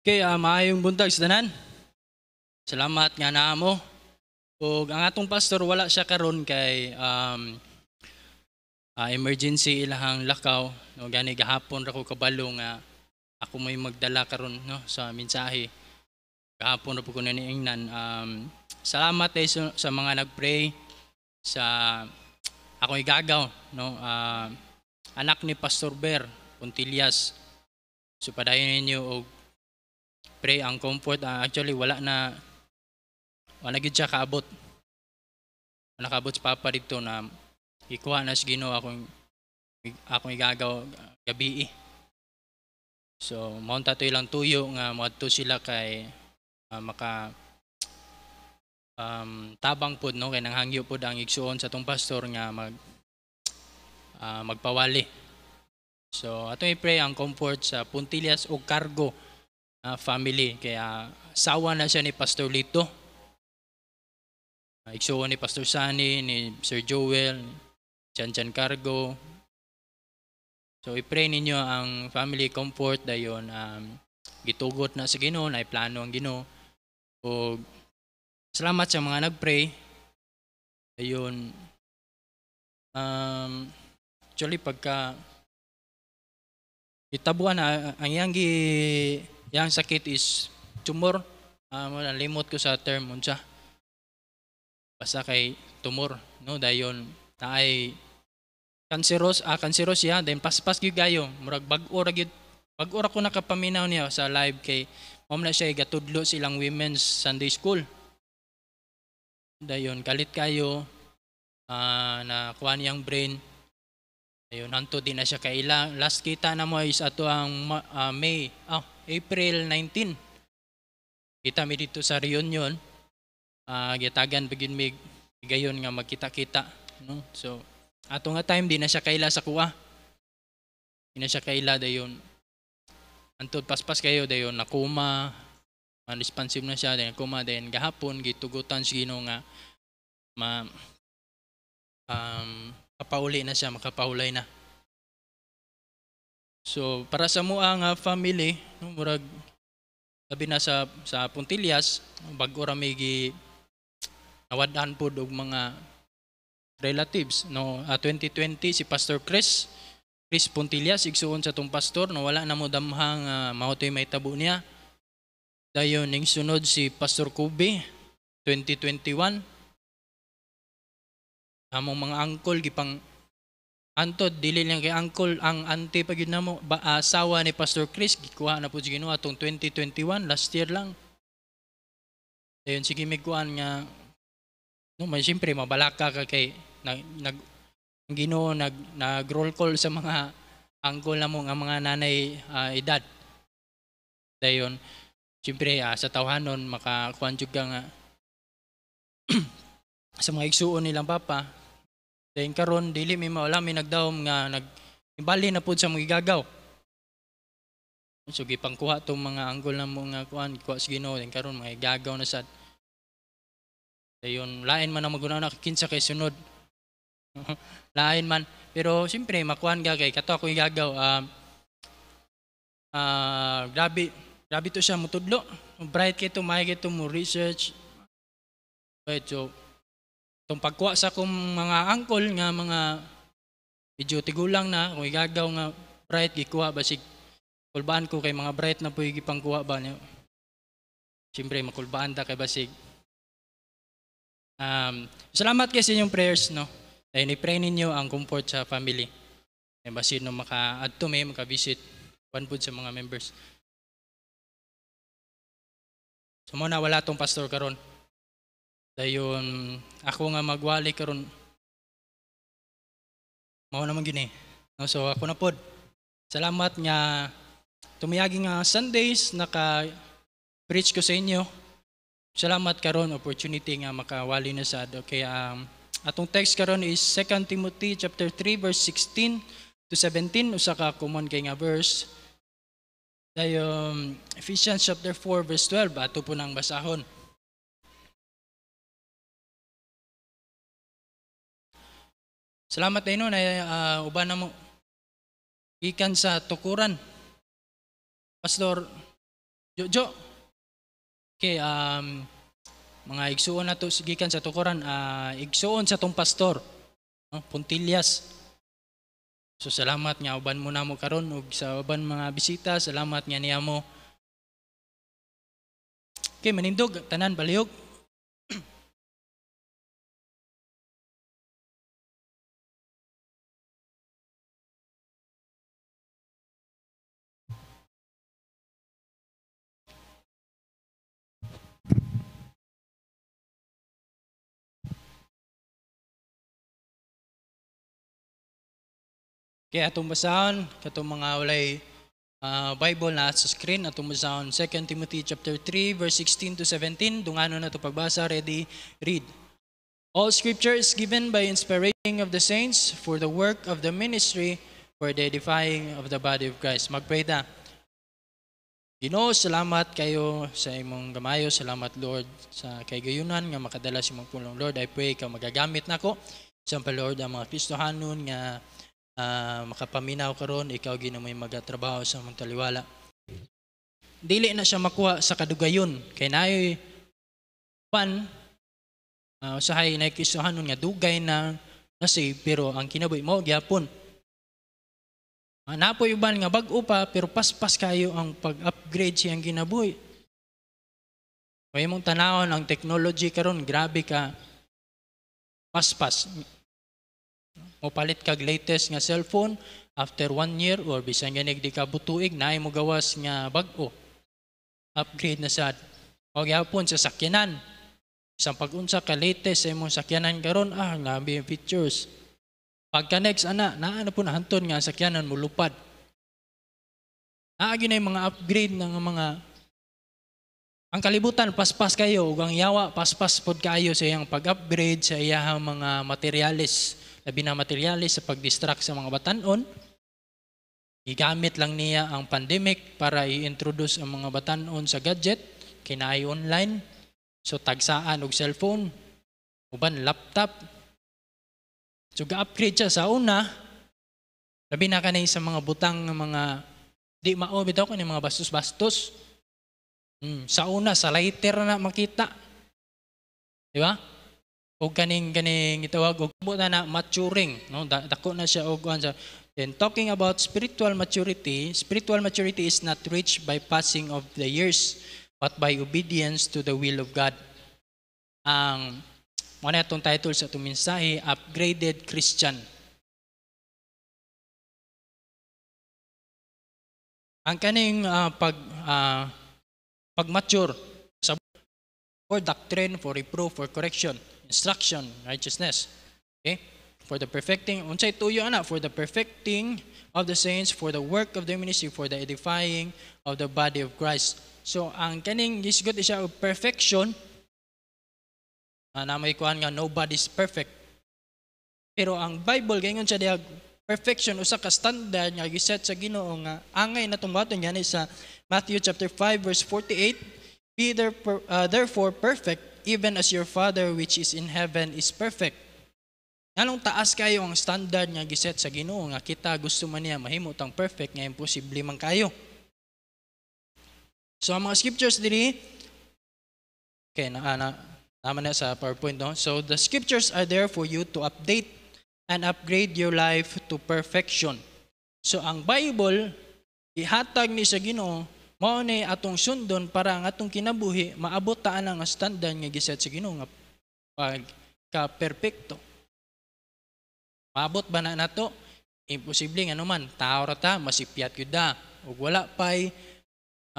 Okay, uh, maayong buntag sa Salamat nga na mo. O ang atong pastor wala siya karon kay um, uh, emergency ilahang lakaw. No, gani gahapon ra ko kabalo nga ako may magdala karon no sa mensahe. Gahapon ra po ko naniingnan. Um, salamat eh, sa, sa mga nagpray sa ako igagaw no uh, anak ni Pastor Ber Puntilias. So ninyo og pray ang comfort uh, actually wala na wala gid siya kaabot wala kaabot sa papa dito na ikuha na sa Ginoo akong akong igagaw ah, gabi eh. so mount tato ilang tuyo nga moadto sila kay uh, maka um, tabang pod no kay nanghangyo pod ang igsuon sa tong pastor nga mag uh, magpawali so ato i-pray eh, ang comfort sa puntilias o cargo uh, family. Kaya sawa na siya ni Pastor Lito. Uh, Iksuwa ni Pastor Sunny, ni Sir Joel, Chan Chan Cargo. So i-pray ninyo ang family comfort dayon um, gitugot na sa Ginoo, na plano ang Ginoo. O salamat sa mga nagpray. Ayun. Um, actually pagka itabuan na ang yang Yang sakit is tumor. Uh, ah, limot ko sa term unsa. Basta kay tumor. No? Dayon na ay cancerous, ah, cancerous siya. Then paspas gyud kayo. Murag bag-o ra Bag-o ko nakapaminaw niya sa live kay mom na siya eh, gatudlo silang women's Sunday school. Dayon kalit kayo uh, ah, na kuha niyang brain Ayun, nanto din na siya kay Last kita na mo is ato ang uh, May, oh, April 19. Kita mi dito sa reunion. Uh, gitagan bigin mi gayon nga magkita-kita. No? So, ato nga time, di na siya kaila sa kuha. Di na siya kaila dayon. Antod paspas kayo dayon, nakuma, unresponsive na siya, dayon nakuma, dayon gahapon, gitugutan si Gino nga, ma, um, Kapauli na siya, makapahulay na. So, para sa mo ang family, no, murag, sabi na sa, sa Puntilyas, bago ramigi nawadaan po og mga relatives. No, uh, ah, 2020, si Pastor Chris, Chris Puntilyas, igsuon sa tong pastor, no, wala na mo damhang uh, ah, maotoy may tabo niya. Dayon, ning sunod si Pastor Kobe, 2021 among mga angkol gipang antod dili lang kay angkol ang ante pag gyud namo ba, ah, asawa ni Pastor Chris gikuha na po si Ginoo atong 2021 last year lang Dayon sige migkuan nga no may syempre mabalaka ka kay nag, nag Ginoo nag nag roll call sa mga angkol namo nga mga nanay uh, edad dayon syempre uh, ah, sa tawhanon makakuan jud ka nga sa mga igsuon nilang papa Then karon dili mi maulami nagdaom nga nag imbali na pud sa mga gagaw. So gipangkuha tong mga anggol na mo nga kuan kuha sa Ginoo then karon mga gagaw na sad. Dayon lain man ang maguna na kinsa kay sunod. lain man pero siyempre makuan ka kay kato ako igagaw um, uh, ah, uh, ah, grabe grabe to siya mutudlo bright kay to may kay to mo research right Itong pagkuha sa kong mga angkol nga mga medyo tigulang na, kung igagaw nga bright, gikuha ba si kulbaan ko kay mga bright na po gipangkuha ba niyo. Siyempre, makulbaan da kay basig. Um, salamat kay sa inyong prayers, no? Dahil ni-pray ninyo ang comfort sa family. Kaya basin no maka-add to me, maka-visit one food sa mga members. So muna, wala tong pastor karon. Dayon, ako nga magwali karon mao naman gini. No, so ako na pod. Salamat nga tumiyagi nga Sundays naka preach ko sa inyo. Salamat karon opportunity nga makawali na sad. Okay, um, atong text karon is 2 Timothy chapter 3 verse 16 to 17 usa ka common kay nga verse. Dayon Ephesians chapter 4 verse 12 ato po nang basahon. Salamat tayo na uh, uban na mo gikan sa tukuran. Pastor Jojo. Okay, um, mga igsuon na to gikan sa tukuran, uh, igsuon sa tong pastor. Uh, Puntilyas. So salamat nga uban mo na mo karon ug sa uban mga bisita, salamat nga niya mo. Okay, manindog tanan baliog. Kaya atong basahan katong mga walay uh, Bible na sa screen atong basahan 2 Timothy chapter 3 verse 16 to 17 dungano na to pagbasa ready read All scripture is given by inspiration of the saints for the work of the ministry for the edifying of the body of Christ. Magpray ta. Ginoo, salamat kayo sa imong gamayo. Salamat Lord sa kay gayunan nga makadala si imong pulong Lord. I pray ka magagamit nako sa Lord ang mga Kristohanon nga Ah, makapaminaw karon ikaw ginamoy magatrabaho sa mong taliwala dili na siya makuha sa kadugayon kay nayoy pan uh, usahay na kisuhanon nga dugay na nasave pero ang kinabuhi mo gyapon uh, napoy uban nga bag-o pa pero paspas kayo ang pag-upgrade siyang ginabuhi kay mong tanawon ang technology karon grabe ka paspas Mopalit kag latest nga cellphone, after one year or bisan ganig di ka butuig, na mo gawas nga bag-o. Upgrade na sad. O gihapon sa sakyanan. Sa pagunsa ka latest sa imong sakyanan karon ah, nabi features. Pagka next ana, naa na po nahantod nga sakyanan mo lupad. Naagi na yung mga upgrade ng mga ang kalibutan paspas kayo ug ang yawa paspas pod kaayo sa iyang pag-upgrade sa iyang mga materialis labi na materyales sa pag-distract sa mga batanon. Gigamit lang niya ang pandemic para i-introduce ang mga batanon sa gadget, kinay online, so tagsaan og cellphone, uban laptop. So ga-upgrade siya sa una, labi na kanay sa mga butang ng mga di mao bitaw kanay mga bastos-bastos. Mm, sa una sa lighter na makita. Di ba? o kaning kaning itawag og mo na, maturing no dako na siya og sa then talking about spiritual maturity spiritual maturity is not reached by passing of the years but by obedience to the will of God ang mo na itong title sa itong mensahe upgraded Christian ang kaning uh, pag uh, ah, pag mature sa for doctrine for reproof for correction instruction, righteousness. Okay? For the perfecting, unsay tuyo ana, for the perfecting of the saints, for the work of the ministry, for the edifying of the body of Christ. So, ang kaning gisgot siya og perfection, na namay kuhan nga nobody's perfect. Pero ang Bible gayon siya diha perfection usa ka standard nga giset sa Ginoo nga angay na baton niya sa Matthew chapter 5 verse 48 Be uh, therefore perfect even as your Father which is in heaven is perfect. Anong taas kayo ang standard nga giset sa Ginoo nga kita gusto man niya mahimot ang perfect nga imposible man kayo. So ang mga scriptures diri Okay, na, ah, na, naman na sa PowerPoint no. So the scriptures are there for you to update and upgrade your life to perfection. So ang Bible ihatag ni sa Ginoo mao ni atong sundon para ang atong kinabuhi maabot ta ang standard nga giset sa Ginoo nga pag ka perpekto. Maabot ba na nato? Imposible nga naman. Tao ra ta masipyat gyud da. Ug wala pay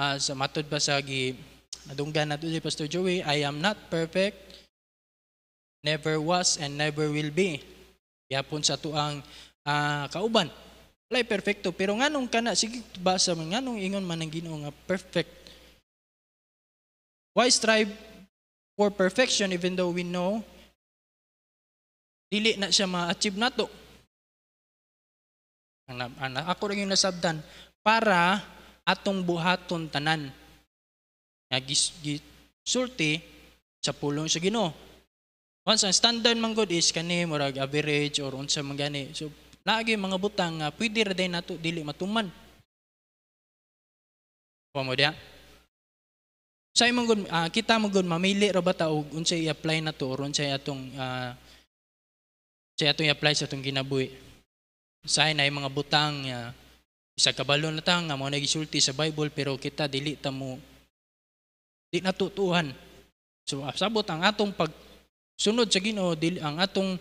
uh, sa matud pa sa gi nadunggan nato si Pastor Joey, I am not perfect. Never was and never will be. Yapon sa tuang uh, kauban. Lay perfecto, pero nganong kana sige basa man nganong ingon man ang Ginoo nga perfect. Why strive for perfection even though we know dili na siya ma-achieve nato? Ang, ang, ako rin yung nasabdan para atong buhaton tanan nga gisulti sa pulong sa Ginoo. Once ang standard man god is kani murag average or unsa man gani. So Lagi mga butang nga ah, pwede ra nato dili matuman. Wa mo diha? Sa imong gud uh, kita mo gud mamili ra ba ta og unsay i-apply na nato or unsay atong uh, ah, sa atong i-apply sa atong ginabuhi. Sa na mga butang uh, isa kabalo na ta nga mo nagisulti sa Bible pero kita dili ta mo di natutuhan. So sabot ang atong pag sunod sa Ginoo dili ang atong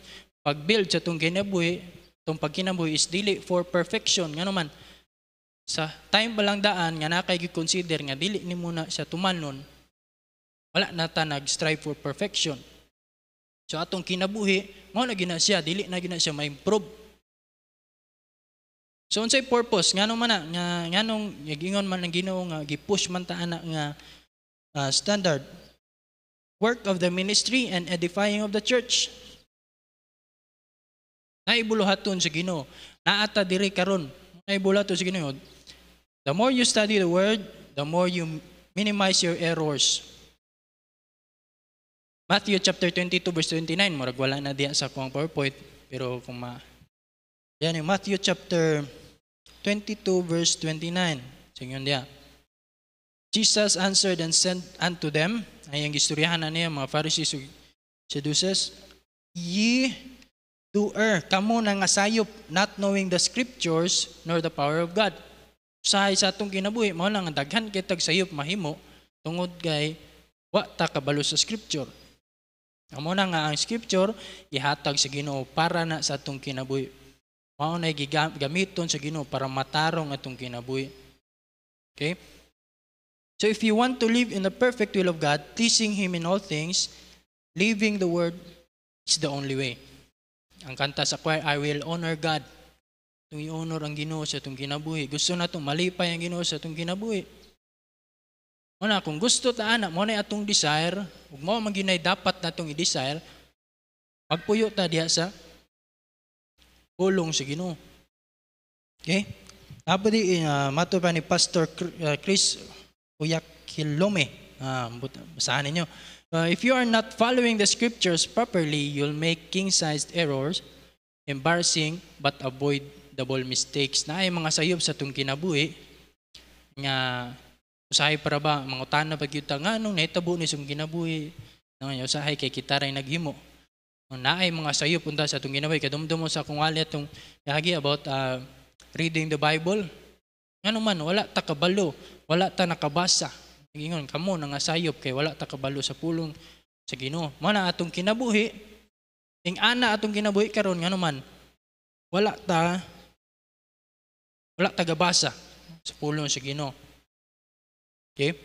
pag-build sa atong ginabuhi Itong pagkinabuhi is dili for perfection. Nga naman, sa time balang daan nga nakay consider nga dili ni muna siya tumanon, wala na ta nag-strive for perfection. So atong kinabuhi, mao na gina siya, dili na gina siya ma-improve. So unsay purpose nganong man na nga nganong nagingon man ang Ginoo nga gipush man ta ana nga uh, standard work of the ministry and edifying of the church. Naibuluhaton sa Ginoo. Naata diri karon. Naibulaton sa Ginoo. The more you study the word, the more you minimize your errors. Matthew chapter 22 verse 29, murag wala na diya sa akong PowerPoint, pero kung ma Yan yung Matthew chapter 22 verse 29. Sige yun diya. Jesus answered and sent unto them, ay ang gistoryahan na niya, mga Pharisees, Sadducees, Ye err, doer. nga sayop, not knowing the scriptures nor the power of God. Usahay sa atong kinabuhi, mao lang daghan kay sayop mahimo tungod kay wa ta kabalo sa scripture. Amo na nga ang scripture gihatag sa Ginoo para na sa atong kinabuhi. Mao na gamiton sa Ginoo para matarong atong kinabuhi. Okay? So if you want to live in the perfect will of God, pleasing Him in all things, living the Word is the only way. Ang kanta sa choir, I will honor God. Itong i-honor ang ginoo sa itong ginabuhi. Gusto na itong malipay ang ginoo sa itong ginabuhi. Muna, kung gusto ta anak mo atong desire, ug mo maginay dapat na itong i-desire, pagpuyo ta diha sa pulong sa ginoo. Okay? Apo di, uh, mato pa ni Pastor ah, Chris Uyakilome. Ah, basahan ninyo. Uh, if you are not following the scriptures properly, you'll make king-sized errors, embarrassing, but avoid double mistakes na ay mga sayop sa tung kinabuhi nga usahay para ba mga utana pagyuta nga anong naitabo ni sung kinabuhi nga usahay kay kita ray naghimo na ay mga sayop unta sa tung kinabuhi kadumdumo sa kung ali atong yagi about uh, reading the Bible ngano man wala ta kabalo wala ta nakabasa Ingon kamo nga sayop kay wala ta kabalo sa pulong sa Ginoo. Mana atong kinabuhi ing ana atong kinabuhi karon ngano man wala ta wala ta gabasa sa pulong sa Ginoo. Okay?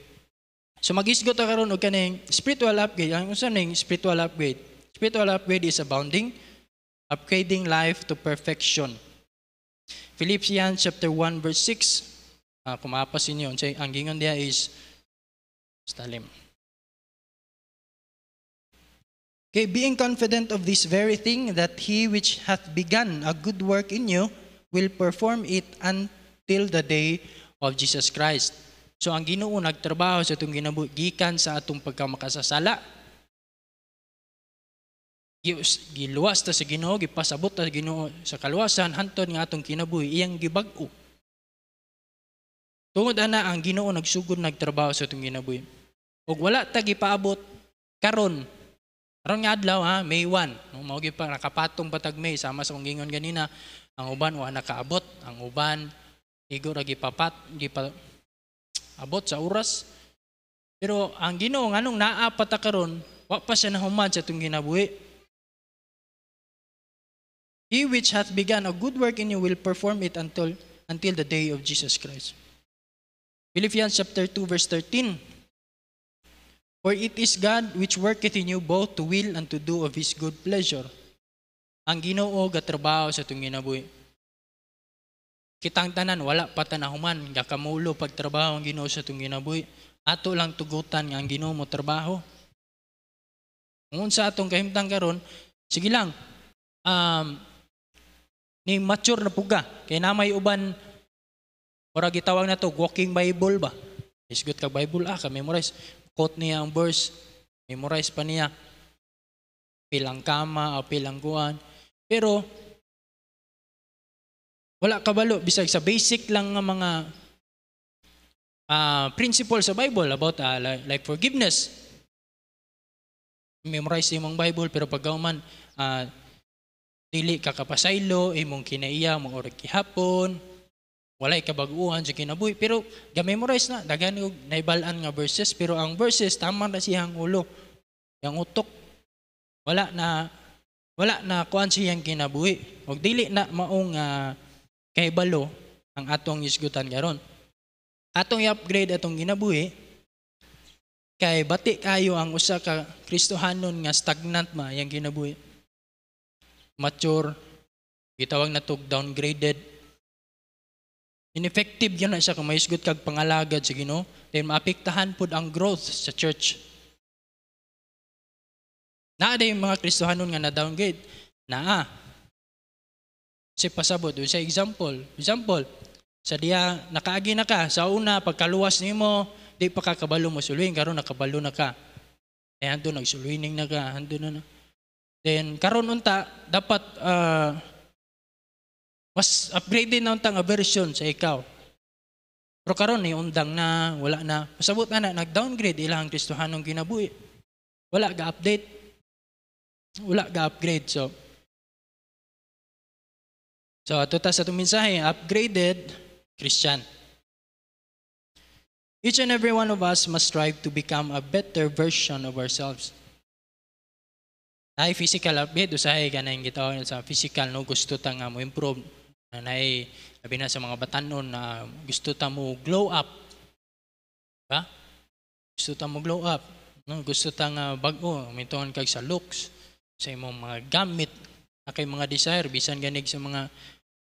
So magisgo ta karon og kaning spiritual upgrade. Ang unsa ning spiritual upgrade? Spiritual upgrade is abounding, upgrading life to perfection. Philippians chapter 1 verse 6. Uh, ah, kumapas inyo. Ang gingon diya is Stalim. talim. Okay, being confident of this very thing, that he which hath begun a good work in you will perform it until the day of Jesus Christ. So ang Ginoo nagtrabaho sa itong ginabugikan sa atong pagkamakasasala. Giluwas ta sa Ginoo, gipasabot ta sa Ginoo sa kaluwasan hantod nga atong kinabuhi iyang gibag-o. Tungod ana ang Ginoo nagsugod nagtrabaho sa itong ginabuhi. Ug wala tagi paabot karon Aron nga adlaw ha, May 1, no mao pa nakapatong patag May sama sa kung gingon ganina, ang uban wa nakaabot, ang uban igo ra gipapat, gipa abot sa oras. Pero ang Ginoo nganong naa pa karon, wa pa siya nahuman sa itong ginabuhi. He which hath begun a good work in you will perform it until until the day of Jesus Christ. Philippians chapter 2 verse 13. For it is God which worketh in you both to will and to do of His good pleasure. Ang ginoo gatrabaho sa itong ginabuhi. Kitang tanan, wala pa tanahuman, gakamulo pagtrabaho ang ginoo sa itong ginabuhi. Ato lang tugutan ang ginoo mo trabaho. Ngun sa atong kahimtang karon, sige lang, um, ni mature na puga, kay may uban Ora gitawag na to, walking Bible ba? Is good ka Bible, ah, ka-memorize. Quote niya ang verse, memorize pa niya. Pilang kama, o ah, pilang kuhan. Pero, wala kabalo. Bisag sa basic lang ng mga uh, ah, principles sa Bible about uh, ah, like forgiveness. Memorize imong Bible, pero pag man, uh, dili ka kapasaylo, imong kinaiya, mga orig kihapon, walay kabaguhan sa kinabuhi. Pero gamemorize na, daghan yung naibalaan nga verses. Pero ang verses, tama na siyang ulo. Yang utok. Wala na, wala na kuan siyang kinabuhi. O dili na maong uh, kahibalo ang atong isgutan karon. Atong i-upgrade atong kinabuhi, kay bati kayo ang usa ka Kristohanon nga stagnant ma yang kinabuhi. Mature, gitawag na tog downgraded Ineffective yun na siya kung maisgot kag pangalagad sa Ginoo, then maapektahan pud ang growth sa church. Naa day mga Kristohanon nga na downgrade. Naa. Si pasabot sa example, example sa diya nakaagi na ka sa una pagkaluwas nimo di pa kakabalo mo suluin karon nakabalo na ka. Eh ando nagsuluining na ka, ando na na. Then karon unta dapat uh, mas upgrade din unta nga version sa ikaw. Pero karon ni undang na, wala na. Pasabot na na, nag-downgrade ilang Kristohanong ginabuhi. Wala ga-update. Wala ga-upgrade. So, so ato ta sa itong mensahe, upgraded Christian. Each and every one of us must strive to become a better version of ourselves. Ay, physical upgrade, usahay ka na yung sa physical, no? gusto ta nga mo improve. Nanay, sabi na sa mga batanon na gusto ta mo glow up. Ba? Gusto ta mo glow up. No? Gusto ta nga bago, mintuhan kag sa looks, sa imong mga gamit, na mga desire, bisan ganig sa mga,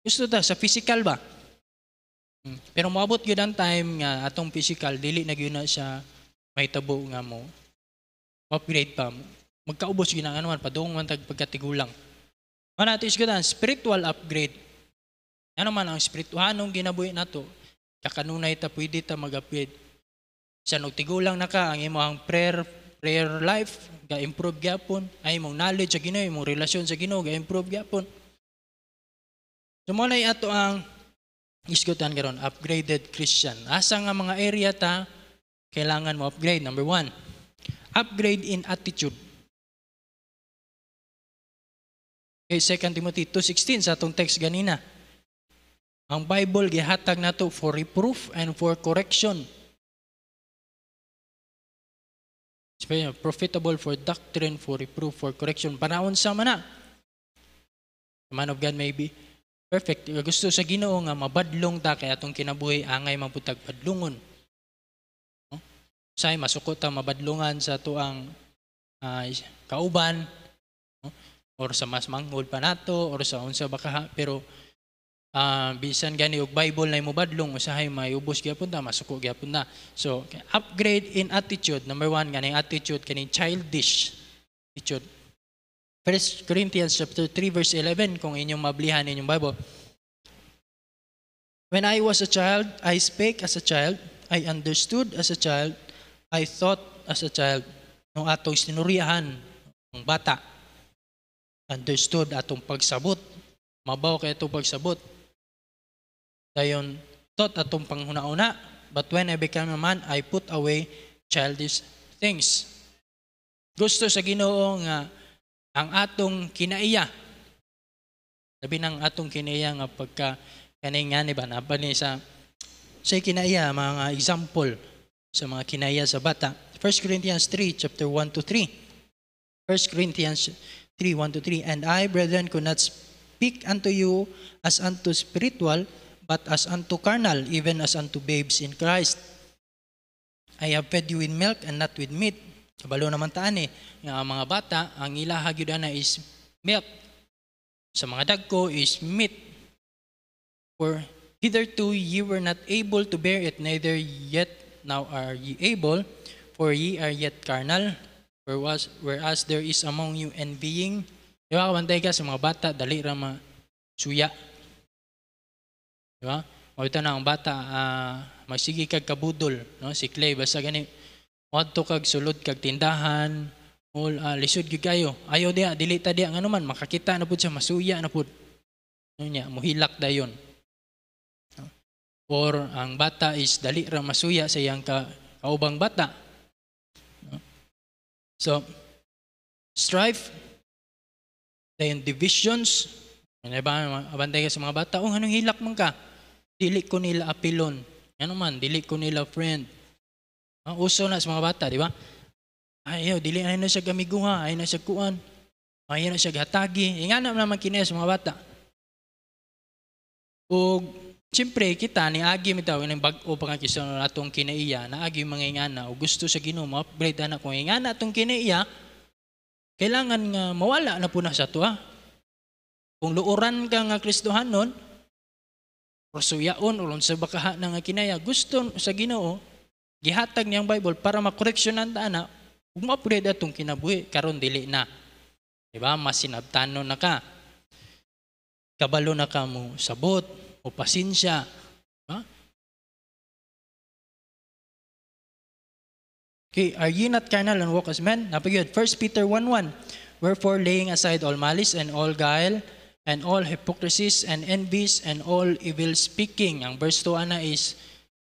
gusto ta sa physical ba? Hmm. Pero maabot gyud ang time nga atong physical, dili na gyud na siya may tabo nga mo. Upgrade pa mo. Magkaubos yun ang anuman, man tag pagkatigulang. Ano natin is spiritual upgrade ano man ang espirituhanong ginabuhi nato, kakanunay ta pwede ta magapid. Sa nagtigulang na ka, ang imong prayer, prayer life, ga-improve gyapon. Ang imong knowledge sa Ginoo, imong relasyon sa Ginoo, ga-improve gyapon. So mo ato ang isgotan karon upgraded Christian. Asa nga mga area ta kailangan mo upgrade? Number one, upgrade in attitude. Okay, 2 Timothy 2.16 sa atong text ganina. Ang Bible gihatag nato for reproof and for correction. Profitable for doctrine, for reproof, for correction. Panahon sa mana. Man of God maybe. Perfect. Gusto sa Ginoo nga mabadlong ta kay atong kinabuhi angay mabutag padlungon. No? Say masuko ta mabadlungan sa tuang uh, kauban no? or sa mas manghol pa nato or sa unsa baka pero uh, bisan gani og Bible na badlong usahay may ubos gyapon ta masuko gyapon na so upgrade in attitude number one ganing attitude kaning childish attitude First Corinthians chapter 3 verse 11 kung inyong mablihan inyong Bible When I was a child I spake as a child I understood as a child I thought as a child no atong sinuriyahan ang bata understood atong pagsabot mabaw kay atong pagsabot Dayon, tot atong panghuna-una, but when I became a man, I put away childish things. Gusto sa ginoo nga ang atong kinaiya, labi ng atong kinaiya nga pagka kaning nga ni ba, napani sa sa kinaiya, mga example sa mga kinaiya sa bata. 1 Corinthians 3, chapter 1 to 3. 1 Corinthians 3, 1 to 3. And I, brethren, could not speak unto you as unto spiritual, but as unto carnal, even as unto babes in Christ. I have fed you with milk and not with meat. Sabalo naman taan eh. Nga mga bata, ang ilaha na is milk. Sa mga dagko is meat. For hitherto ye were not able to bear it, neither yet now are ye able, for ye are yet carnal. Whereas, whereas there is among you envying. Di ba, kabantay ka sa mga bata, dali ra suya Di ba? O ito na, ang bata, uh, magsige kag kabudol, no? si Clay, basta gani, wadto kag sulod kag tindahan, ol, uh, lisod gyud kayo. Ayaw diya, dili ta diya, nga naman, makakita na pud siya, masuya na pud. No niya, muhilak dayon. No? Or ang bata is dali ra masuya sa iyang ka, kaubang bata. So, strife, then divisions, ano ba, abantay ka sa mga bata, oh, anong hilak man ka? dili ko nila apilon. Ano man, dili ko nila friend. Ang uso na sa mga bata, di ba? Ayaw, dili ay na siya gamiguha, ay na siya kuan. Ay na siya gatagi. Inga eh, na naman kini sa mga bata. O, siyempre, kita ni Agi mitaw, ng bag-o pa nga kisa na atong kinaiya, na Agi mga ingana, o gusto sa ginoo, ma-upgrade anak kung ingana eh, atong kinaiya, kailangan nga mawala na po na sa to ha. Kung luuran ka nga Kristohan nun, or suyaon or unsa bakaha na kinaya gusto sa Ginoo gihatag niyang Bible para makoreksyonan ang ana ug maapud atong kinabuhi karon dili na di ba masinabtanon na ka kabalo na ka mo sabot o pasensya ba diba? Okay, are ye not carnal and walk as men? Napagyod. 1 Peter 1.1 Wherefore, laying aside all malice and all guile, and all hypocrisies and envies and all evil speaking. Ang verse 2 ana is,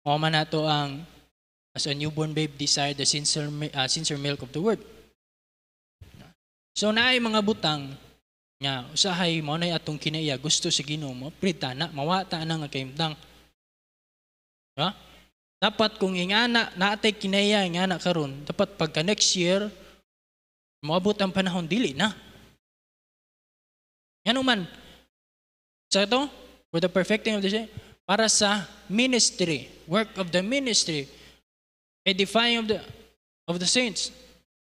o man nato ang, as a newborn babe, desire the sincere, uh, sincere milk of the word. So naay mga butang nga usahay mo nay atong kinaiya gusto sa si Ginoo mo prita na mawata na nga kaimtang. Ha? Dapat kung ingana natay kinaiya ingana karon dapat pagka next year moabot ang panahon dili na. Ano man. Sa ito, for the perfecting of the saints, para sa ministry, work of the ministry, edifying of the, of the saints.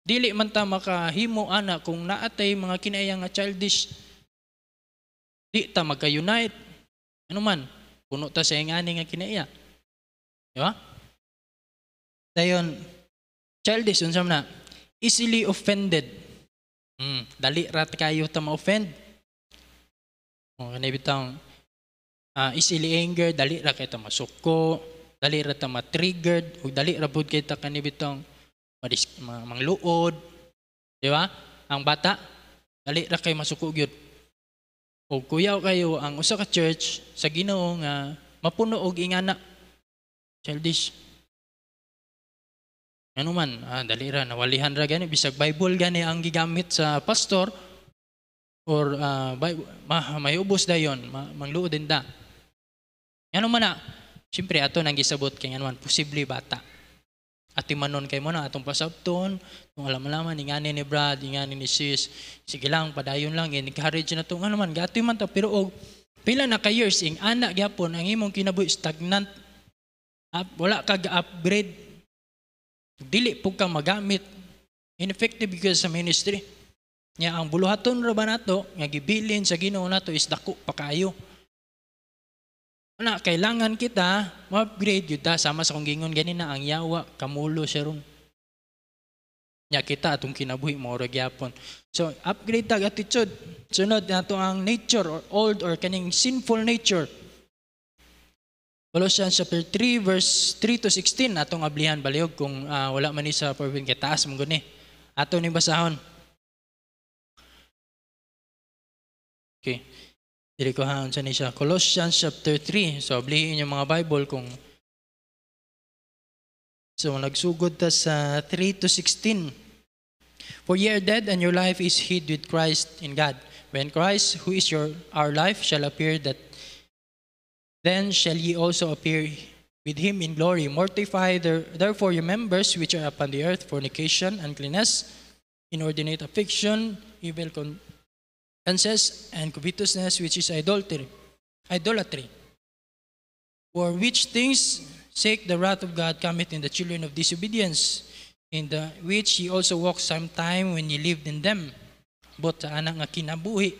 Dili man ta makahimo anak kung naatay mga kinaya nga childish. Di ta magka-unite. Ano man, puno ta sa ingani nga kinaiya. Di ba? Dayon, childish, unsa na, easily offended. Mm, dali rat kayo ta ma-offend o kanibitang uh, ah, easily anger, dali ra kita masuko, dali ra ta ma-triggered, o dali ra pud kita kanibitang mangluod. Di ba? Ang bata, dali ra kay masuko gyud. O kuyaw kayo ang usa ka church sa Ginoo nga mapuno og ingana. Childish. Ano man, ah, dali ra, nawalihan ra gani, bisag Bible gani ang gigamit sa pastor, or uh, by, ma, may ubos dayon ma, mangluod din da ano man na syempre ato nang gisabot kay anuan posible bata at timanon kay mo na atong pasabton kung alam laman ngani ni Brad ingani ni sis sige lang padayon lang courage na tong ano man gatoy man ta pero og pila na ka years ing ana gyapon ang imong kinabuhi stagnant up, wala kag upgrade dili pug ka magamit ineffective because sa ministry Nya ang buluhaton ra ba nato nga gibilin sa Ginoo nato is dako pa kayo. Ana kailangan kita ma-upgrade yun sama sa kung gingon gani na ang yawa kamulo siya ron. Nya kita atong kinabuhi mo ro gyapon. So upgrade tag attitude. Sunod nato ang nature or old or kaning sinful nature. Colossians chapter 3 verse 3 to 16 atong ablihan baliog kung uh, wala man ni sa forbidden kitaas mo gani. Ato ni basahon. Okay. Dili ko haon sa niya. Colossians chapter 3. So, ablihin yung mga Bible kung So, nagsugod ta sa 3 to 16. For ye are dead, and your life is hid with Christ in God. When Christ, who is your our life, shall appear, that then shall ye also appear with him in glory. Mortify there, therefore your members which are upon the earth, fornication, uncleanness, inordinate affection, evil con- and says, and covetousness, which is idolatry, idolatry, for which things sake the wrath of God cometh in the children of disobedience, in the which ye also walked sometime when ye lived in them. But sa anak nga kinabuhi,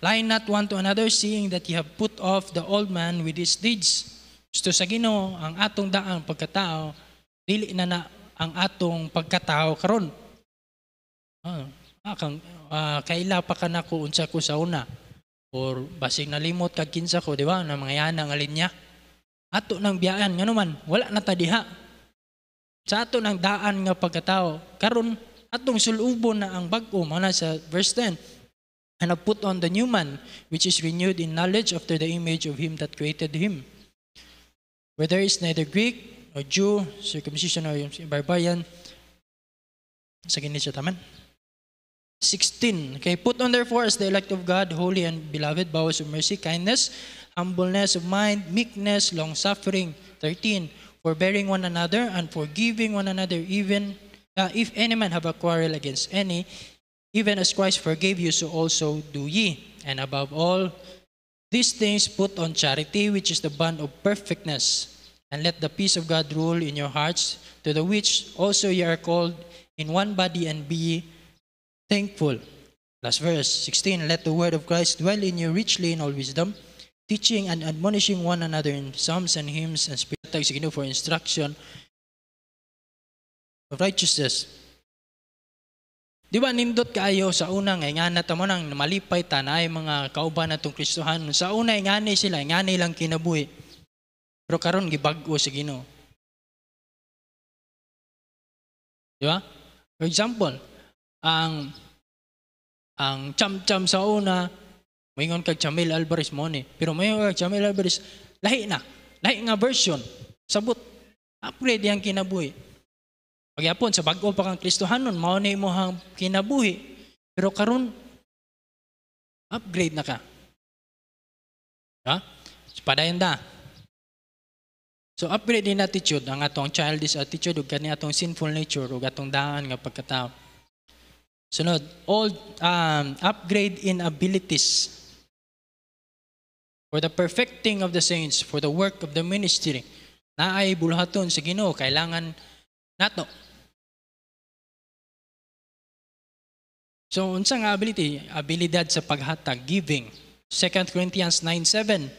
lie not one to another, seeing that ye have put off the old man with his deeds. Gusto sa gino, ang atong daang pagkatao, dili na na ang atong pagkatao karon. Ah, ah kang uh, kaila pa ka na ko unsa ko sa una or basing nalimot kag kinsa ko di ba na mga yana nga alinya ato nang biyaan ngano man wala na ta sa ato nang daan nga pagkatao karon atong sulubon na ang bag-o mana sa verse 10 and have put on the new man which is renewed in knowledge after the image of him that created him where there is neither Greek or Jew circumcision or barbarian sa kini siya taman 16. Okay, put on therefore as the elect of God, holy and beloved, bowels of mercy, kindness, humbleness of mind, meekness, long-suffering. 13. Forbearing one another and forgiving one another, even uh, if any man have a quarrel against any, even as Christ forgave you, so also do ye. And above all, these things put on charity, which is the bond of perfectness. And let the peace of God rule in your hearts, to the which also ye are called in one body and be thankful. Last verse 16 Let the word of Christ dwell in you richly in all wisdom, teaching and admonishing one another in psalms and hymns and spiritual you know, for instruction of righteousness. Di ba nindot kayo sa unang nga ingana ta mo nang malipay tanay mga kauban natong Kristohan. Sa una ingani sila, ingani lang kinabuhi. Pero karon gibag-o si Ginoo. Di ba? For example, ang ang cham-cham sa una, moingon kag Chamil Alvarez mo ni. Pero may kag Chamil Alvarez, lahi na. Lahi nga version. Sabot. Upgrade ang kinabuhi. Pagyapon, sa bago pa kang Kristohanon, mao ni mo ang kinabuhi. Pero karon upgrade na ka. Ha? So, padayon da. So upgrade din attitude ang atong childish attitude ug kani atong sinful nature ug atong daan nga pagkatao. Sunod, old, um, upgrade in abilities for the perfecting of the saints, for the work of the ministry, na ay bulhaton sa Ginoo, kailangan nato. So, unsang ability? Abilidad sa paghatag, giving. 2 Corinthians 9.7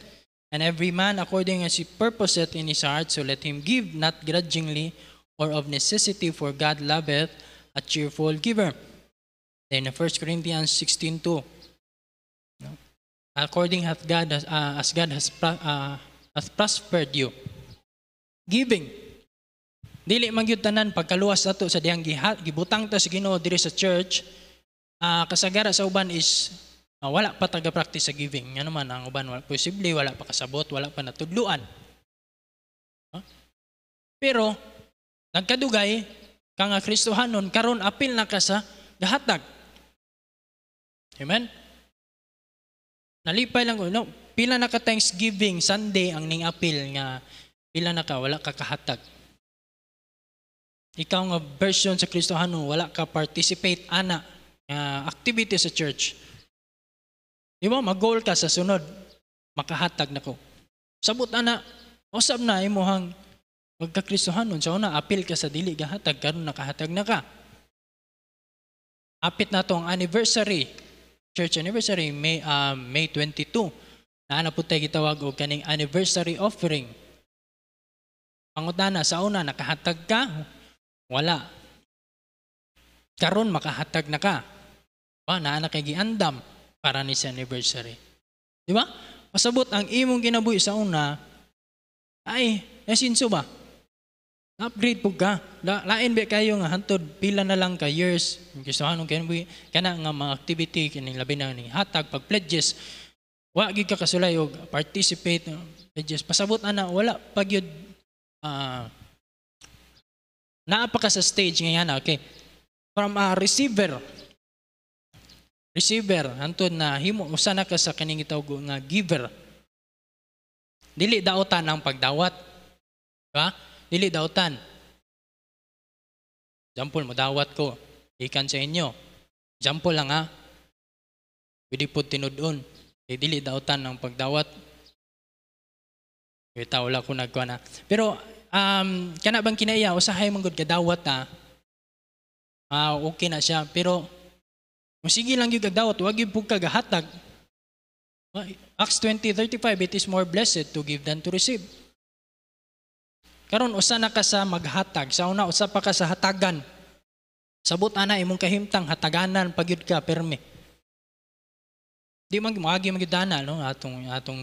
And every man according as he purposeth in his heart, so let him give, not grudgingly or of necessity, for God loveth a cheerful giver. Then in 1 Corinthians 16:2. According as God has, uh, as God has uh, has prospered you. Giving. Dili man gyud tanan pagkaluwas ato sa diyang gibutang ta sa Ginoo diri sa church. Uh, kasagara sa uban is uh, wala pa taga practice sa giving. Ano man ang uban wala posible, wala pa kasabot, wala pa natudluan. Huh? Pero nagkadugay ka nga Kristohanon karon apil na ka sa gahatag. Amen? Nalipay lang ko. No, pila na ka Thanksgiving Sunday ang ning apil nga pila na ka wala ka kahatag. Ikaw nga version sa Kristohano wala ka participate ana nga uh, activity sa church. Di ba mag-goal ka sa sunod makahatag nako. Sabot ana usab na imuhang pagkakristohanon sa una apil ka sa dili gahatag karon nakahatag na ka. Apit na to ang anniversary church anniversary, May, uh, May 22, na na po tayo gitawag o kaning anniversary offering. Pangutana, sa una, nakahatag ka? Wala. Karon makahatag na ka. Ba, naa na kay giandam para ni sa anniversary. Di ba? Pasabot ang imong ginabuhi sa una, ay, nasinso ba? Upgrade po ka. La, lain ba kayo nga hantod pila na lang ka years. Gustuhan kay kana nga mga activity kining labi na ni hatag pag pledges. Wa gid ka kasulay og participate uh, pledges. Pasabot ana wala pag yud uh, ah, naa ka sa stage nga yana okay. From a receiver receiver hantod na himo usa na ka sa kining gitawag nga giver. Dili daotan ang pagdawat. Ba? Diba? dili dautan. Example, madawat ko, ikan sa inyo. Example lang ha. Pwede po tinudon. E, dili dautan ng pagdawat. Kaya tao ko nagkuha na. Pero, um, kana bang kinaiya, usahay manggod kadawat ha. Ah, uh, okay na siya. Pero, sige lang yung kagdawat, huwag yung pagkagahatag. Acts 20.35, It is more blessed to give than to receive. Karon usa na ka sa maghatag, sa una usa pa ka sa hatagan. Sabot ana imong kahimtang hataganan pagyud ka perme. Di man maagi magidana no atong atong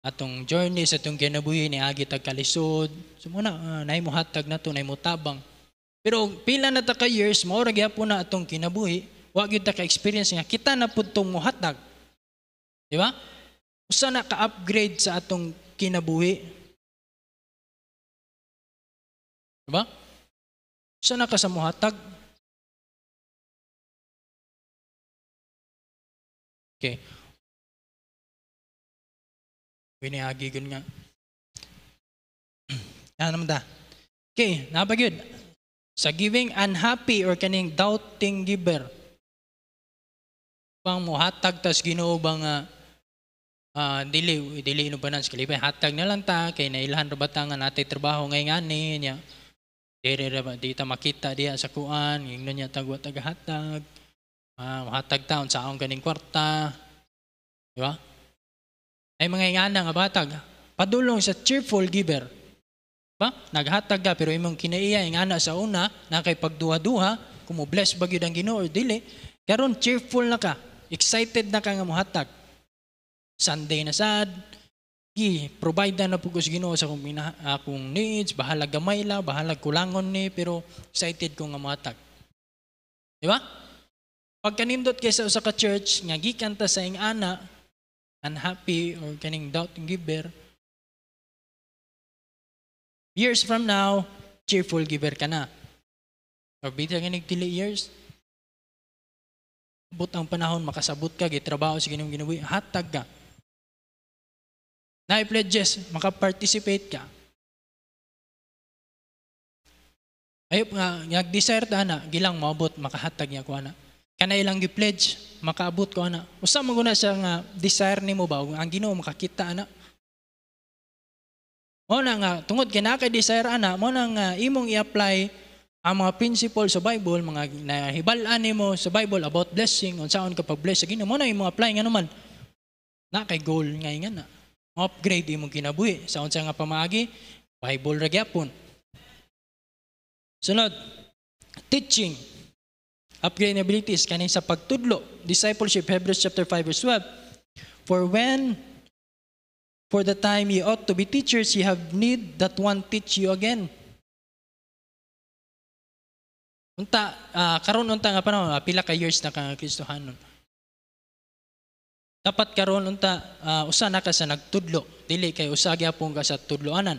atong journey sa atong ginabuhi ni agi tag kalisod. So muna uh, ah, nay mo hatag na to, nay mo tabang. Pero pila na ta ka years mo ra gyapon na atong kinabuhi, wa gyud ta ka experience nga kita na pud tong mo hatag. Di ba? Usa na ka-upgrade sa atong kinabuhi Diba? Sa na ka sa muhatag? Okay. Winihagigon nga. Ano naman da? Okay, napagyod. Sa giving unhappy or kaning doubting giver. Pang muhatag tas ginoo bang uh, ah, uh, dili, dili ino ba na sa Hatag na lang ta, kay nailhan ro ba ta nga trabaho ngay nga niya Dere ra di ta makita diya sa kuan, ingnon niya tagwa tagahatag. Ah, hatag taon sa akong kaning kwarta. Di ba? Ay mga ingana nga batag, padulong sa cheerful giver. Ba? Naghatag ka pero imong kinaiya ingana sa una, na kay pagduha-duha, kumo bless ba gyud ang Ginoo or dili, karon cheerful na ka, excited na ka nga mohatag. Sunday na sad, Gi, provide na po ko sa Ginoo sa akong, mina, akong needs, bahala gamay la, bahala kulangon ni, pero excited ko nga matag. Di ba? Pag kanindot kay sa usa ka church nga gikan ta sa ing ana, unhappy or kaning doubting giver, years from now, cheerful giver ka na. Or bita ka dili years, but ang panahon makasabot ka, gitrabaho sa ginong ginawi, hatag ka na pledges, makaparticipate ka. Ayop nga, nag-desire ta na, gilang maabot, makahatag niya ko na. Kana ilang gi-pledge, makaabot ko na. Usa mo na siya nga, desire ni mo ba, ang ginoo makakita na. Mo na nga, tungod kay desire ana, mo na nga, imong i-apply ang mga principles sa Bible, mga nahibalaan nimo sa Bible about blessing, unsaon pag bless sa Ginoo, mo na yung apply nga naman. Na kay goal nga nga na upgrade imong kinabuhi sa unsa nga pamaagi Bible ra gyapon Sunod teaching upgrade abilities kaning sa pagtudlo discipleship Hebrews chapter 5 verse 12 For when for the time ye ought to be teachers ye have need that one teach you again Unta uh, karon unta nga panahon ah, pila ka years na kang Kristohanon dapat karon unta uh, usa na ka sa nagtudlo, dili kay usa gyapon ka sa tudloanan.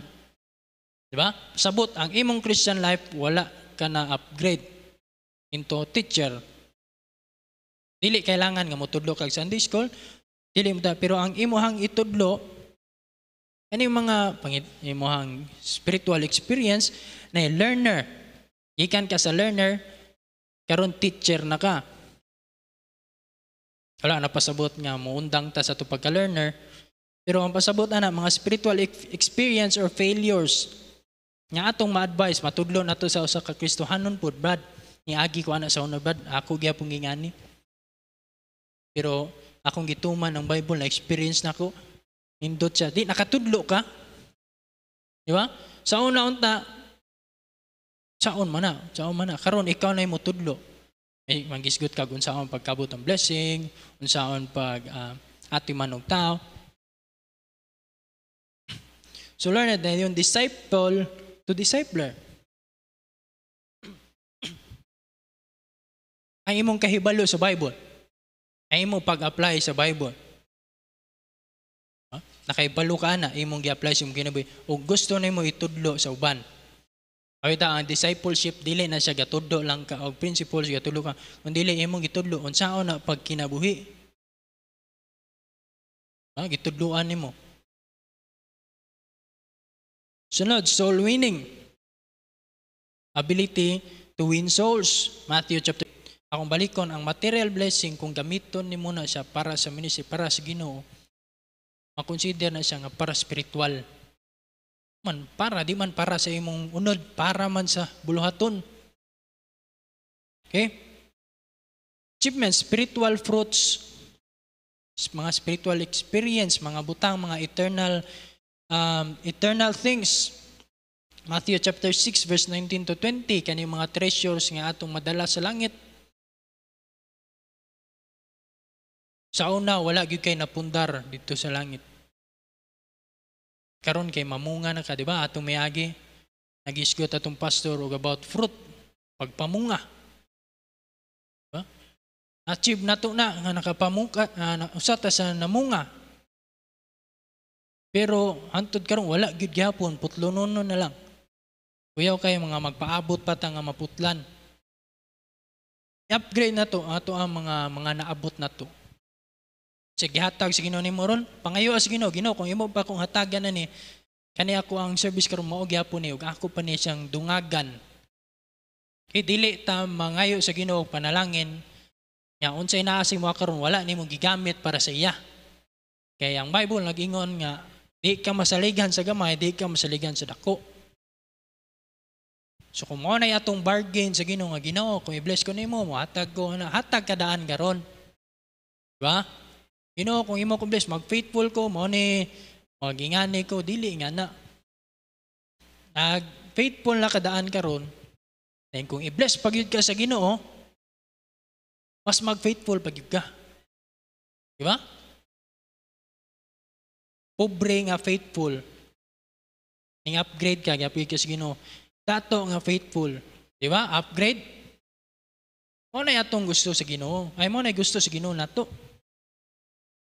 Di ba? Sabot ang imong Christian life wala ka na upgrade into teacher. Dili kailangan nga motudlo kag Sunday school, dili mo pero ang imuhang itudlo ano mga pangit, yung spiritual experience na learner. Ikan ka sa learner, karon teacher na ka. Wala, napasabot nga muundang ta sa to pagka-learner. Pero ang pasabot ana mga spiritual experience or failures, nga atong ma-advise, matudlo na to sa usa ka Kristohanon pod Brad. Niagi ko ana sa una, Brad. Ako gya pong gingani. Pero akong gituman ang Bible, na-experience nako ko. Nindot siya. Di, nakatudlo ka. Di ba? Sa una unta, sa man mana sa man mana Karon ikaw na imo tudlo may eh, mangisgot ka unsaon pagkabot ang blessing, unsaon pag uh, ah, ati manog tao. So learn na yung disciple to discipler. Ang imong kahibalo sa Bible. Ang imong pag-apply sa Bible. Huh? Nakahibalo ka na, imong gi-apply sa imong ginabuhi. O gusto na mo itudlo sa uban. Ay ta ang discipleship dili na siya gatudlo lang ka og principles gatudlo ka. Kun dili imong gitudlo unsaon na pagkinabuhi. Ha ah, gitudloan nimo. Sunod, soul winning. Ability to win souls. Matthew chapter Akong balikon ang material blessing kung gamiton ni na siya para sa ministry, para sa Ginoo. Makonsider na siya nga para spiritual man para, di man para sa imong unod, para man sa buluhaton. Okay? achievements spiritual fruits, mga spiritual experience, mga butang, mga eternal um, eternal things. Matthew chapter 6 verse 19 to 20 kani mga treasures nga atong madala sa langit. Sa una wala gyud kay napundar dito sa langit karon kay mamunga na ka, di ba? Atong mayagi, nag-isgot atong pastor og about fruit, pagpamunga. Diba? Achieve nato na nga nakapamunga, uh, sa namunga. Pero hantod karon wala gyud gyapon, putlonon na lang. Kuyaw kay mga magpaabot pa ta nga maputlan. I-upgrade na to ato ang mga mga naabot na to. Sige hatag si Ginoo nimo ron. Pangayo as ah, Ginoo, Ginoo kung imo pa kung hatagan ani kani ako ang service karon mao gyapon ni ug ako pa ni siyang dungagan. Kay dili ta mangayo sa Ginoo panalangin nya unsay naa si mo karon wala nimo gigamit para sa iya. Kay ang Bible nag-ingon nga di ka masaligan sa gamay, di ka masaligan sa dako. So kung mo na'y atong bargain sa Ginoo nga Ginoo, kung i-bless ko nimo, hatag ko na hatag kadaan karon. Diba? You kung imo ko mag-faithful ko, mo ni, magingani ko, dili nga na. Nag-faithful na kadaan karon. Then kung i-bless pagyud ka sa Ginoo, mas mag-faithful pagyud ka. Di ba? Pobre nga faithful. Ning upgrade ka, gyapid ka sa Ginoo. Dato nga faithful. Di ba? Upgrade. Mo na yatong gusto sa Ginoo. Ay mo na gusto sa Ginoo na to.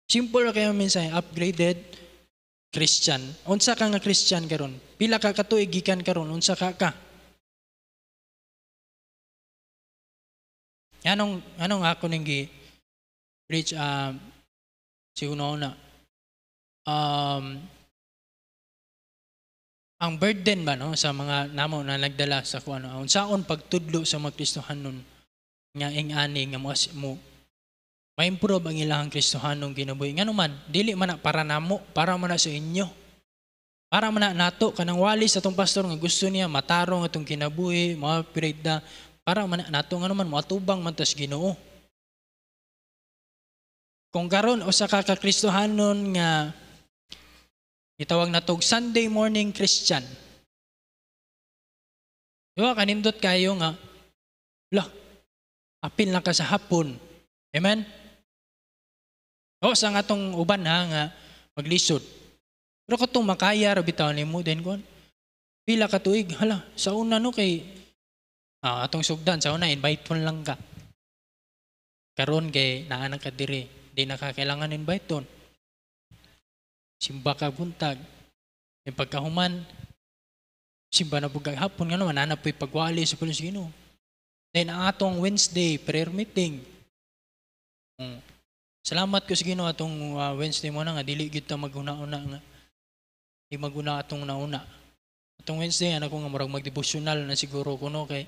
Simple ra kayo minsan, upgraded Christian. Unsa ka nga Christian karon? Pila ka katuig gikan karon? Unsa ka ka? Anong anong ako ning gi preach um si una um ang burden ba no sa mga namo na nagdala sa kuno ano? unsaon pagtudlo sa mga Kristohanon nga ing ani nga mo ma-improve ang ilang Kristohanong ginabuhi. Nga naman, dili man para namo, para man sa inyo. Para man nato, kanang wali sa itong pastor nga gusto niya, matarong itong kinabuhi, mga pirid na, para man na nato, nga naman, matubang man tas ginoo. Kung karon o sa kakakristohanon nga itawag na tog Sunday morning Christian. Diba, kanindot kayo nga, lah, apil lang ka sa hapon. Amen? O sa nga tong uban ha nga maglisod. Pero ko itong makaya, rabitawan ni mo, din kon pila katuig, hala, sa una no kay, ah, atong sugdan, sa una, invite mo lang ka. Karon kay naanak ka diri, di na kailangan invite ton. Simba ka buntag. Yung pagkahuman, simba na bugag hapon, nga naman, hanap pagwali sa pulis Ginoo. Then atong Wednesday prayer meeting. Hmm. Salamat ko sa Ginoo atong uh, Wednesday mo na nga dili gyud ta maguna-una nga. Di maguna atong nauna. Atong Wednesday ana ko nga murag magdevotional na siguro kuno kay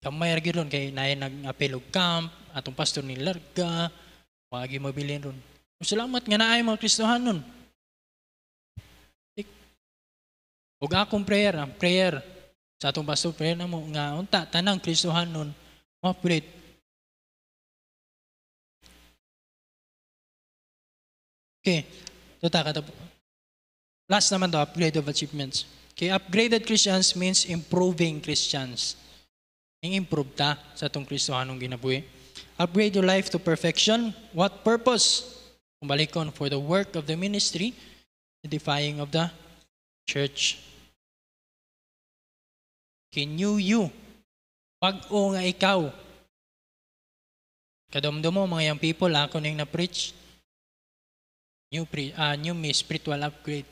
kamay ra gyud kay naay nag-apil og camp atong pastor ni Larga wagi mabilin ron. Salamat nga naay mga Kristohanon. nun. Huwag akong prayer, prayer sa atong pastor, prayer na mo nga unta, tanang Kristohanon nun, Okay, tuta ka Last naman to, upgrade of achievements. Okay, upgraded Christians means improving Christians. Ang improve ta sa itong Kristohanong ginabuhi. Upgrade your life to perfection. What purpose? Kumbalikon for the work of the ministry, the edifying of the church. Okay, new you. Pag-o nga ikaw. Kadumdum mo mga young people, ako na yung na-preach. New, pre, uh, new me, spiritual upgrade.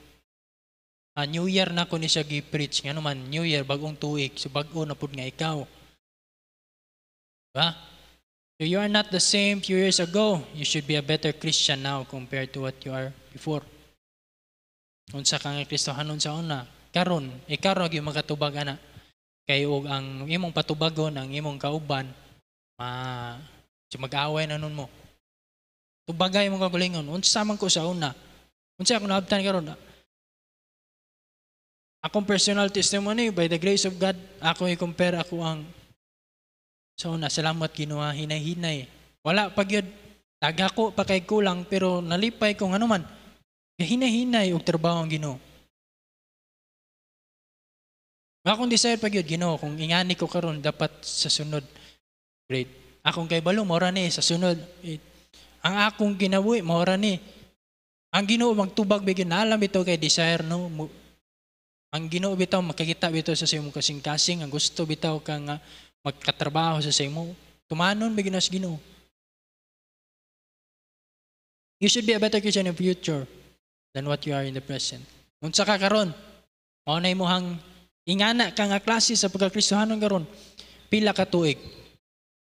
Uh, new year na ko ni siya gi-preach. Nga man, new year, bagong tuig. So bago na pud nga ikaw. Ba? Diba? So you are not the same few years ago. You should be a better Christian now compared to what you are before. Unsa ka nga Kristohanon sa una. Karon, ikaw gyud magatubag ana. Kay og ang imong patubagon, ang imong kauban, ma so mag-aaway na nun mo. Tubagay mong kagalingon. Unsa man ko sa una. Unsa ako naabtan karon Akong personal testimony, by the grace of God, ako i-compare ako ang sa una. Salamat Ginoo ah. hinay-hinay. Wala pa gyud ko pa kay kulang pero nalipay kung ano man. Hinay-hinay og trabaho ang Ginoo. Akong desire pa gyud Ginoo kung ingani ko karon dapat sa sunod grade. Akong kay balo mora ni sa sunod eh, ang akong ginawi, mora ni. Ang ginoo magtubag bigyan alam ito kay desire no. Ang ginoo bitaw makikita bitaw sa simo kasing-kasing ang gusto bitaw kang magkatrabaho sa simo. Tumanon bigyan sa ginoo. You should be a better Christian in the future than what you are in the present. Unsa ka karon? Mao na imong ingana kang klase sa pagkakristohanon karon. Pila ka tuig.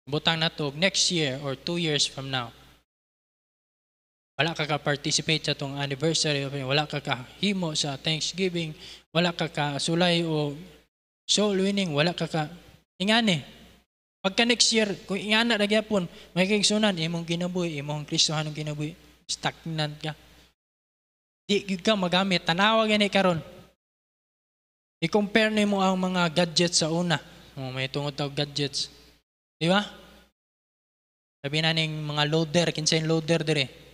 Butang na to next year or two years from now wala ka ka-participate sa itong anniversary, wala ka ka-himo sa Thanksgiving, wala ka ka-sulay o soul winning, wala ka ka... Ingani, pagka next year, kung ingana na gyapon, may kaigsunan, imong ginabuhi, imong kristohan ang ginabuhi, stagnant ka. Di ka magamit, tanawa gani karon. I-compare nimo ang mga gadgets sa una. Oh, may tungod tawag gadgets. Di ba? Sabi na ning mga loader, kinsay loader dire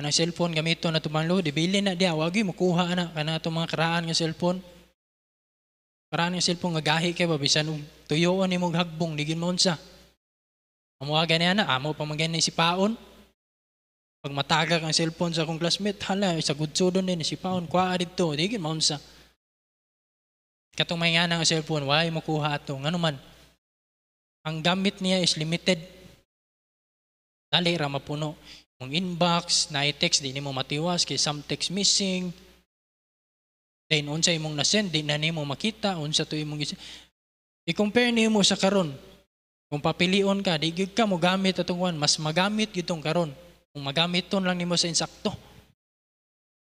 anang cellphone gamito na tumang Lord, ibili na diya, wag yung makuha na, kana itong mga karaan ng cellphone. Karaan ng cellphone, nga gahi kay babisan, tuyoon ni mong hagbong, digin mo unsa. Amuha ganyan na, amo pa mga si Paon. Pag matagak ang cellphone sa akong classmate, hala, sa sudo ni si Paon, kuha dito, digin mo unsa. Katong may nga ng cellphone, why makuha ato, nga naman. Ang gamit niya is limited. Dali ra mapuno mong inbox, na i-text, di mo matiwas, kay some text missing, then unsa imong nasend, di na nimo makita, unsa to imong is- I-compare mo sa karon. Kung papilion ka, di gyud ka mo gamit atong kuan, mas magamit gitong karon. Kung magamit ton lang nimo sa insakto.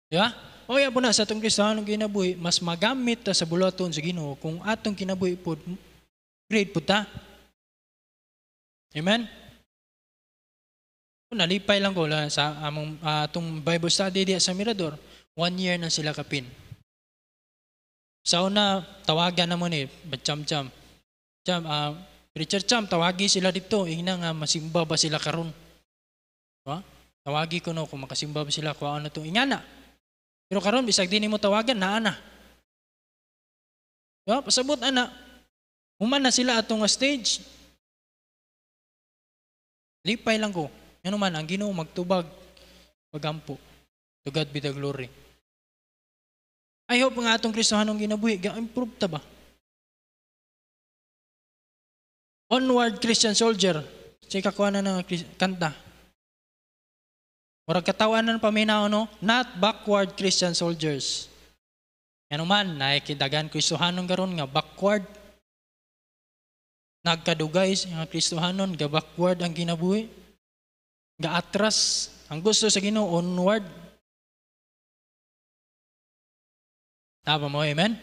Di ba? O ya po na sa atong Kristohanong kinabuhi, mas magamit ta sa bulaton sa Ginoo kung atong kinabuhi pod grade po ta. Amen? Nalipay lang ko la, sa among uh, ah, atong Bible study diya sa Mirador. One year na sila kapin. Sa una, tawagan na mo ni, cham-cham. Cham, uh, Richard Cham, tawagi sila dito. Ingna nga, masimba ba sila karon? Ha? Tawagi ko no, kung makasimba ba sila, kuha ano to. Ingana. Pero karon bisag din mo tawagan, naa na. Diba? Pasabot, ana. Human na sila atong stage. Lipay lang ko. Ano man, ang ginoo magtubag, pagampo. To God be the glory. I hope nga atong Kristohanong ginabuhi, ga-improve ta ba? Onward Christian Soldier, siya kakuha na ng kanta. Murag katawanan pa may no? Not backward Christian soldiers. Ano man, naikidagan Kristohanon garon nga backward. Nagkadugay nga Kristohanon, ga backward ang ginabuhi. Gaatras. Ang gusto sa Ginoo onward. Tama mo, amen?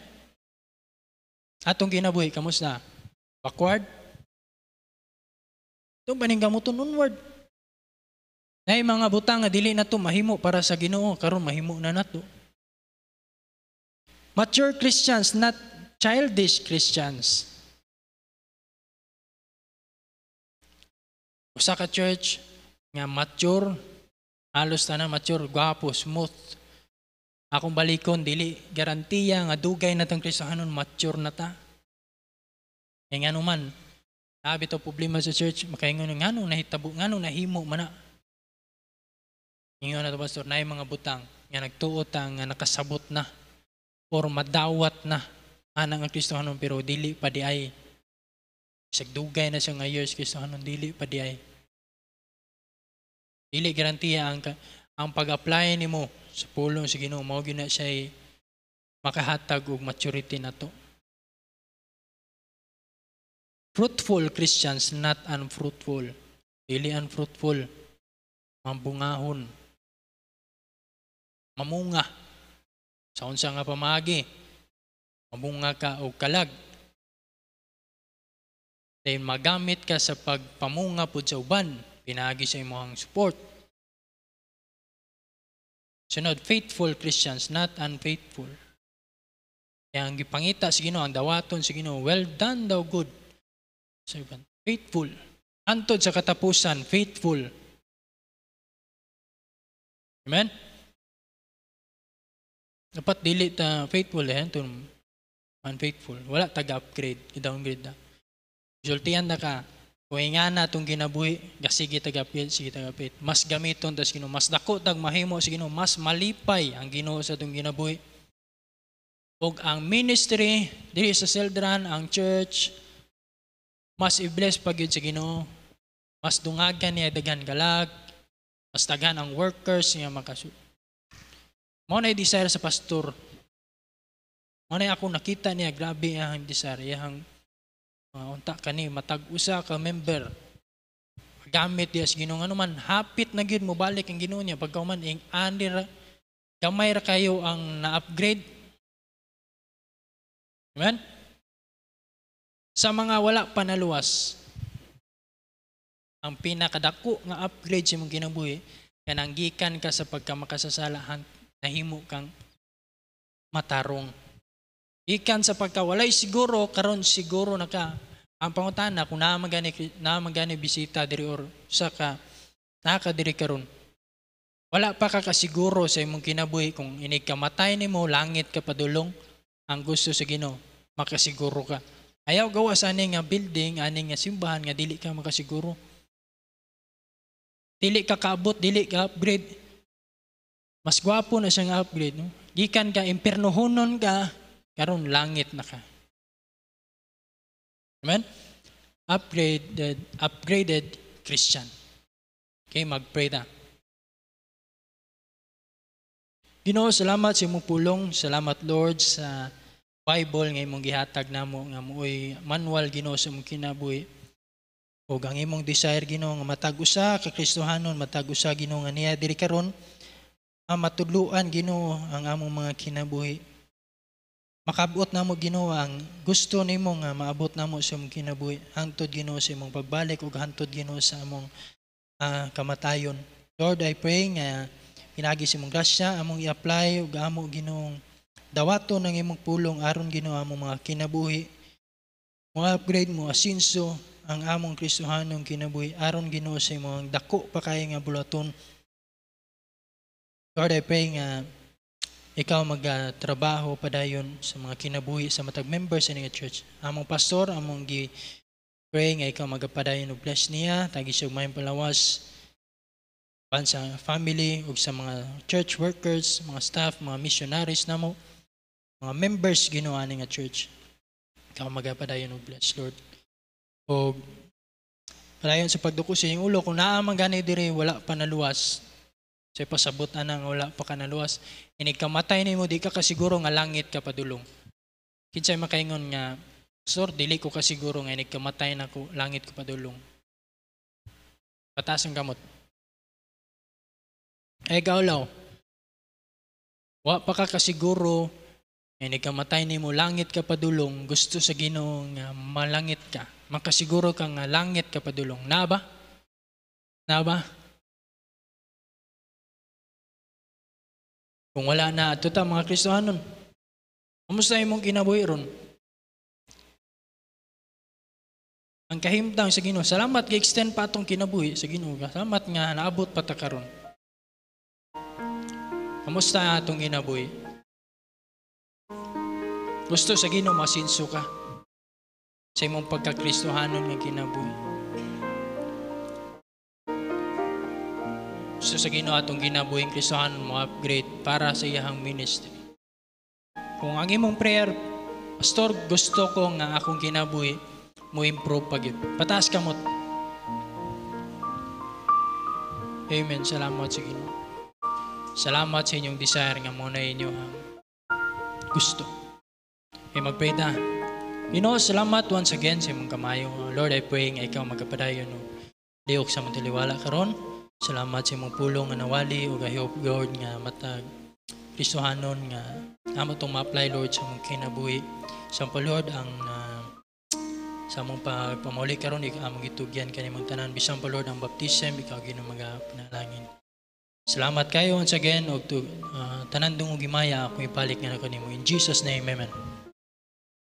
Atong ginabuhi, kamusta? Backward? Itong paninggamuton onward. Nay mga butang nga dili na to mahimo para sa Ginoo karon mahimo na nato. Mature Christians not childish Christians. Usa ka church nga mature, halos na na mature, gwapo, smooth. Akong balikon, dili, garantiya nga dugay na tong kristohanon, mature na ta. Kaya eh, nga naman, sabi to problema sa church, makaingon nga nung nahitabo, nga nung nahimo man na. Ingon na to pastor, na mga butang, nga nagtuot nga nakasabot na, or madawat na, anang ang kristohanon, pero dili pa di ay. Sagdugay na siya nga years, kristohanon, dili pa di ay Dili garantiya ang ang pag-apply nimo sa pulong sa Ginoo mao gyud na siya makahatag og maturity nato. Fruitful Christians not unfruitful. Dili unfruitful. Mambungahon. Mamunga. Sa unsa nga pamagi. Mamunga ka o kalag. Then magamit ka sa pagpamunga pud sa uban Pinagi sa imong support. Sunod, faithful Christians, not unfaithful. Kaya ang gipangita sa Ginoo, ang dawaton sa Ginoo, well done thou good servant. Faithful. Antod sa katapusan, faithful. Amen? Dapat dili ta faithful eh, to unfaithful. Wala tag upgrade i-downgrade na. Resultihan na ka, Uy nga na itong ginabuhi, sige tagapil, sige tagapit. Mas gamiton tas Ginoo, mas dako tag mahimo sa Ginoo, mas malipay ang gino sa itong ginabuhi. Ug ang ministry diri sa Seldran, ang church mas i-bless pag sa Ginoo. Mas dungagan niya dagan galag, mas daghan ang workers niya makasu. Mao na desire sa pastor. Mao na ako nakita niya grabe ang desire, ang Uh, unta kani matag usa ka member gamit diya sa Ginoo anuman hapit na gyud mo balik ang Ginoo niya pagka man ing andir ra gamay ra kayo ang na-upgrade Amen sa mga wala pa naluwas ang pinakadako nga upgrade sa imong kinabuhi kanang gikan ka sa pagkamakasasalahan nahimo kang matarong Ikan sa pagkawalay siguro, karon siguro na ka. Ang pangutana, kung naa magani, bisita diri or sa ka, naka diri karon. Wala pa ka kasiguro sa imong kinabuhi kung inig ka matay nimo langit ka padulong ang gusto sa Ginoo makasiguro ka. Ayaw gawa sa aning nga building, aning nga simbahan nga dili ka makasiguro. Dili ka kaabot, dili ka upgrade. Mas gwapo na siyang upgrade, no? Gikan ka impiernohonon ka karon langit na ka. Amen? Upgraded, upgraded Christian. Okay, mag-pray na. Ginoo, salamat sa imong pulong. Salamat, Lord, sa Bible nga imong gihatag namo nga mooy manual Ginoo sa imong kinabuhi. Ug ang imong desire Ginoo nga matag usa ka Kristohanon, matag usa Ginoo nga niya diri karon ang matudluan Ginoo ang among mga kinabuhi. Makabot na mo Ginoo ang gusto nimo nga maabot na mo sa imong kinabuhi hangtod Ginoo sa imong pagbalik ug hangtod Ginoo sa among uh, ah, kamatayon. Lord, I pray nga pinagi sa imong grasya among i-apply ug amo Ginoong dawaton ng imong pulong aron Ginoo among mga kinabuhi. Mo upgrade mo asinso ang among Kristohanong kinabuhi aron Ginoo sa imong dako pa kay nga bulaton. Lord, I pray nga ikaw magtrabaho padayon sa mga kinabuhi sa matag members sa church. Among pastor, among gi pray nga ikaw magapadayon og bless niya, tagi siya mayang palawas ban sa family ug sa mga church workers, mga staff, mga missionaries namo, mga members ginawa ni nga church. Ikaw magapadayon og bless Lord. O padayon sa sa yung ulo kung naa man gani diri wala pa naluwas. Sa pasabot ana nga wala pa kanaluwas. Inigkamatay ni mo, di ka kasiguro nga langit ka padulong. Kinsay makaingon nga, Sir, dili ko kasiguro nga inigkamatay na ko, langit ko padulong. Patas ang gamot. Ay eh, gaulaw, wa pa ka kasiguro nga nagkamatay ni mo langit ka padulong, gusto sa ginoo nga malangit ka. Makasiguro ka nga langit ka padulong. Na ba? Na ba? Kung wala na ato ta mga Kristohanon. Kumusta imong kinabuhi ron? Ang kahimtang sa Ginoo, salamat kay extend pa atong kinabuhi sa Ginoo. Salamat nga naabot pa ta karon. Kamusta atong kinabuhi? Gusto sa Ginoo masinso ka sa imong pagkakristohanon nga kinabuhi. sa sa Ginoo atong ginabuhing Kristohan mo upgrade para sa iyang ministry. Kung ang imong prayer, Pastor, gusto ko nga akong ginabuhi, mo improve pag yun. Pataas ka mo. Amen. Salamat sa Ginoo. Salamat sa inyong desire nga muna inyo ang gusto. Ay magpray na. You know, salamat once again sa imong kamayo. Lord, I pray nga ikaw magkapadayon. No? Diok sa mong taliwala karon. Salamat sa imong pulong nga nawali o gahiyop Lord nga matag Kristohanon nga amo tong ma-apply Lord sa mong kinabuhi. Sampo Lord ang uh, sa mong pagpamuli karon ikaw among gitugyan kanimong tanan bisan pa Lord ang baptism ikaw mga panalangin. Salamat kayo once again og uh, ah, tanan dungog gimaya ako ibalik nga kanimo in Jesus name amen.